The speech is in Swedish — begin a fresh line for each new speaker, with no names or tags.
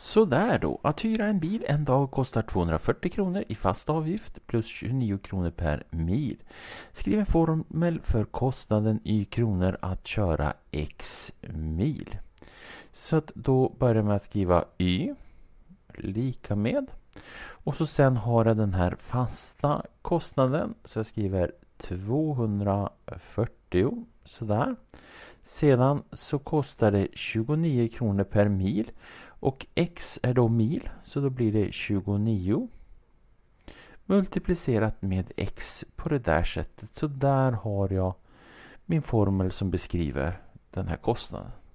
Sådär då, att hyra en bil en dag kostar 240 kronor i fast avgift plus 29 kronor per mil. Skriv en formel för kostnaden i kronor att köra x mil. Så att då börjar jag med att skriva y lika med. Och så sen har jag den här fasta kostnaden så jag skriver 240 sådär. Sedan så kostar det 29 kronor per mil och x är då mil så då blir det 29 multiplicerat med x på det där sättet. Så där har jag min formel som beskriver den här kostnaden.